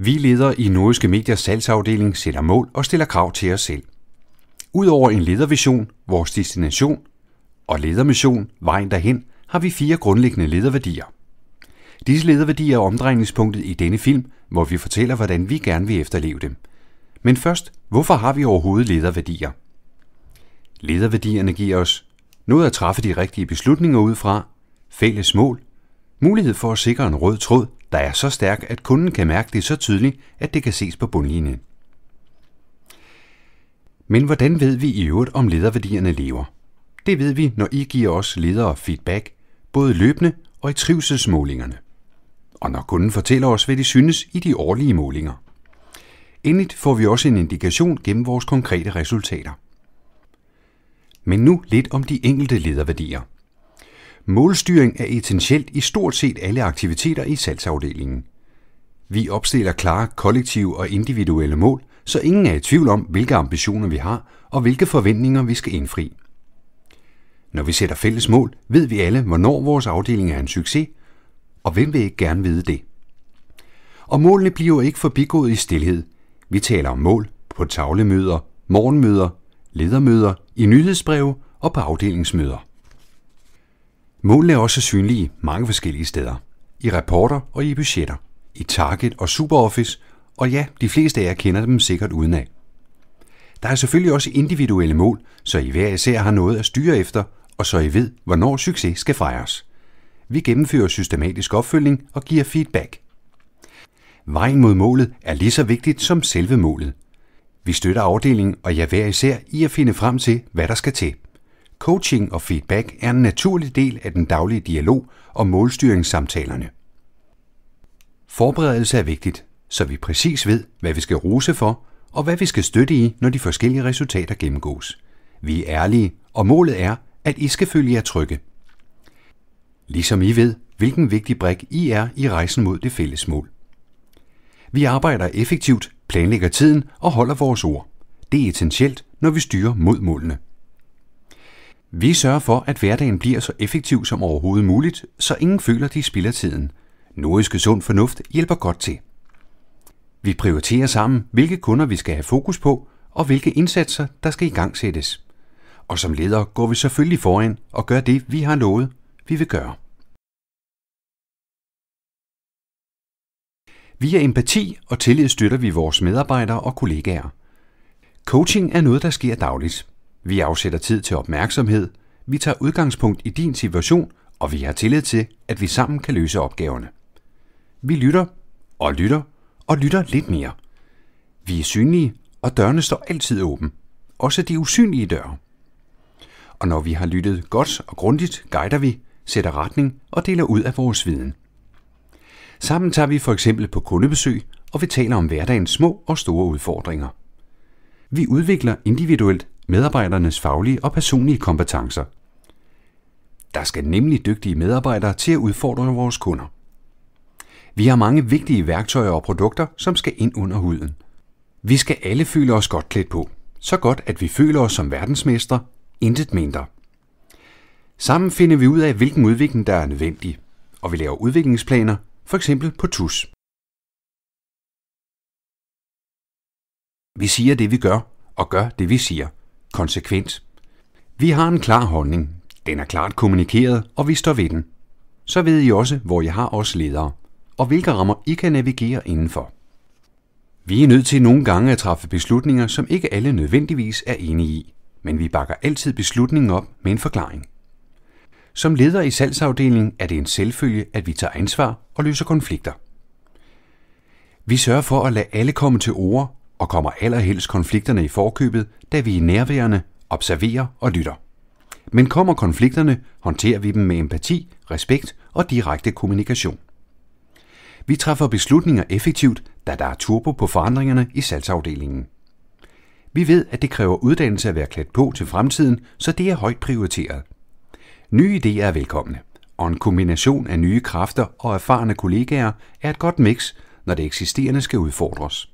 Vi ledere i Nordiske Mediers salgsafdeling sætter mål og stiller krav til os selv. Udover en ledervision, vores destination og ledermission, vejen derhen, har vi fire grundlæggende lederværdier. Disse lederværdier er omdrejningspunktet i denne film, hvor vi fortæller, hvordan vi gerne vil efterleve dem. Men først, hvorfor har vi overhovedet lederværdier? Lederværdierne giver os noget at træffe de rigtige beslutninger ud fra, fælles mål, mulighed for at sikre en rød tråd der er så stærk, at kunden kan mærke det så tydeligt, at det kan ses på bundlinjen. Men hvordan ved vi i øvrigt, om lederværdierne lever? Det ved vi, når I giver os ledere feedback, både løbende og i trivselsmålingerne. Og når kunden fortæller os, hvad de synes i de årlige målinger. Endeligt får vi også en indikation gennem vores konkrete resultater. Men nu lidt om de enkelte lederværdier – Målstyring er essentielt i stort set alle aktiviteter i salgsafdelingen. Vi opstiller klare kollektive og individuelle mål, så ingen er i tvivl om, hvilke ambitioner vi har og hvilke forventninger vi skal indfri. Når vi sætter fælles mål, ved vi alle, hvornår vores afdeling er en succes, og hvem vil ikke gerne vide det? Og målene bliver ikke forbigået i stillhed. Vi taler om mål på tavlemøder, morgenmøder, ledermøder, i nyhedsbreve og på afdelingsmøder. Målene er også synlige mange forskellige steder. I rapporter og i budgetter. I Target og Superoffice. Og ja, de fleste af jer kender dem sikkert udenad. Der er selvfølgelig også individuelle mål, så I hver især har noget at styre efter, og så I ved, hvornår succes skal fejres. Vi gennemfører systematisk opfølging og giver feedback. Vejen mod målet er lige så vigtigt som selve målet. Vi støtter afdelingen og jeg hver især i at finde frem til, hvad der skal til. Coaching og feedback er en naturlig del af den daglige dialog og målstyringssamtalerne. Forberedelse er vigtigt, så vi præcis ved, hvad vi skal rose for og hvad vi skal støtte i, når de forskellige resultater gennemgås. Vi er ærlige, og målet er, at I skal følge jer trygge. Ligesom I ved, hvilken vigtig brik I er i rejsen mod det fælles mål. Vi arbejder effektivt, planlægger tiden og holder vores ord. Det er essentielt, når vi styrer mod målene. Vi sørger for, at hverdagen bliver så effektiv som overhovedet muligt, så ingen føler, de spilder tiden. Nordiske sund fornuft hjælper godt til. Vi prioriterer sammen, hvilke kunder vi skal have fokus på, og hvilke indsatser, der skal igangsættes. Og som ledere går vi selvfølgelig foran og gør det, vi har lovet, vi vil gøre. Via empati og tillid støtter vi vores medarbejdere og kollegaer. Coaching er noget, der sker dagligt. Vi afsætter tid til opmærksomhed, vi tager udgangspunkt i din situation, og vi har tillid til, at vi sammen kan løse opgaverne. Vi lytter og lytter og lytter lidt mere. Vi er synlige, og dørene står altid åben. Også de usynlige døre. Og når vi har lyttet godt og grundigt, guider vi, sætter retning og deler ud af vores viden. Sammen tager vi for eksempel på kundebesøg, og vi taler om hverdagens små og store udfordringer. Vi udvikler individuelt medarbejdernes faglige og personlige kompetencer. Der skal nemlig dygtige medarbejdere til at udfordre vores kunder. Vi har mange vigtige værktøjer og produkter, som skal ind under huden. Vi skal alle føle os godt klædt på. Så godt, at vi føler os som verdensmestre, intet mindre. Sammen finder vi ud af, hvilken udvikling der er nødvendig, og vi laver udviklingsplaner, f.eks. på TUS. Vi siger det, vi gør, og gør det, vi siger konsekvent. Vi har en klar holdning. Den er klart kommunikeret, og vi står ved den. Så ved I også, hvor I har os ledere, og hvilke rammer I kan navigere indenfor. Vi er nødt til nogle gange at træffe beslutninger, som ikke alle nødvendigvis er enige i, men vi bakker altid beslutningen op med en forklaring. Som leder i salgsafdelingen er det en selvfølge, at vi tager ansvar og løser konflikter. Vi sørger for at lade alle komme til ord og kommer allerhelst konflikterne i forkøbet, da vi er nærværende, observerer og lytter. Men kommer konflikterne, håndterer vi dem med empati, respekt og direkte kommunikation. Vi træffer beslutninger effektivt, da der er turbo på forandringerne i salgsafdelingen. Vi ved, at det kræver uddannelse at være klædt på til fremtiden, så det er højt prioriteret. Nye idéer er velkomne, og en kombination af nye kræfter og erfarne kollegaer er et godt mix, når det eksisterende skal udfordres.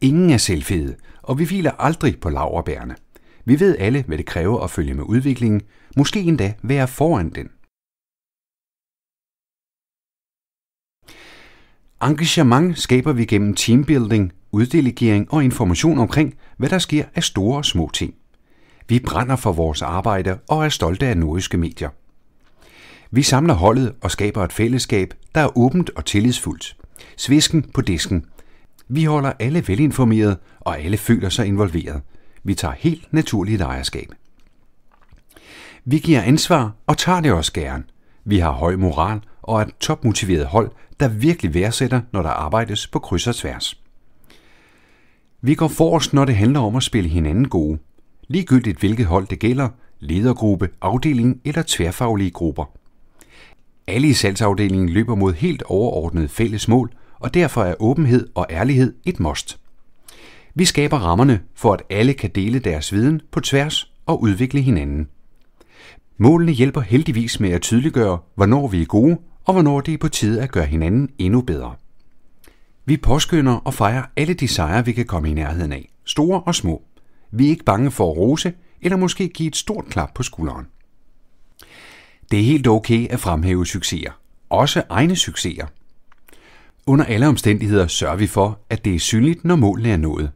Ingen er selvfede, og vi filer aldrig på laverbærene. Vi ved alle, hvad det kræver at følge med udviklingen, måske endda være foran den. Engagement skaber vi gennem teambuilding, uddelegering og information omkring, hvad der sker af store og små ting. Vi brænder for vores arbejde og er stolte af nordiske medier. Vi samler holdet og skaber et fællesskab, der er åbent og tillidsfuldt. Svisken på disken – vi holder alle velinformeret, og alle føler sig involveret. Vi tager helt naturligt ejerskab. Vi giver ansvar og tager det også gerne. Vi har høj moral og et topmotiveret hold, der virkelig værdsætter, når der arbejdes på kryds og tværs. Vi går forrest, når det handler om at spille hinanden gode. Ligegyldigt hvilket hold det gælder, ledergruppe, afdeling eller tværfaglige grupper. Alle i salgsafdelingen løber mod helt overordnede fælles mål – og derfor er åbenhed og ærlighed et must. Vi skaber rammerne for, at alle kan dele deres viden på tværs og udvikle hinanden. Målene hjælper heldigvis med at tydeliggøre, hvornår vi er gode, og hvornår det er på tide at gøre hinanden endnu bedre. Vi påskynder og fejrer alle de sejre, vi kan komme i nærheden af, store og små. Vi er ikke bange for at rose, eller måske give et stort klap på skulderen. Det er helt okay at fremhæve succeser, også egne succeser, under alle omstændigheder sørger vi for, at det er synligt, når målene er nået.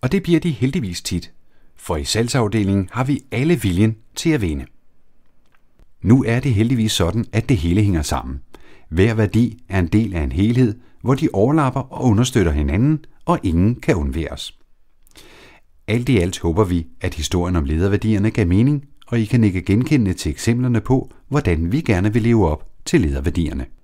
Og det bliver de heldigvis tit, for i salgsafdelingen har vi alle viljen til at vinde. Nu er det heldigvis sådan, at det hele hænger sammen. Hver værdi er en del af en helhed, hvor de overlapper og understøtter hinanden, og ingen kan undværes. Alt i alt håber vi, at historien om lederværdierne gav mening, og I kan ikke genkende til eksemplerne på, hvordan vi gerne vil leve op til lederværdierne.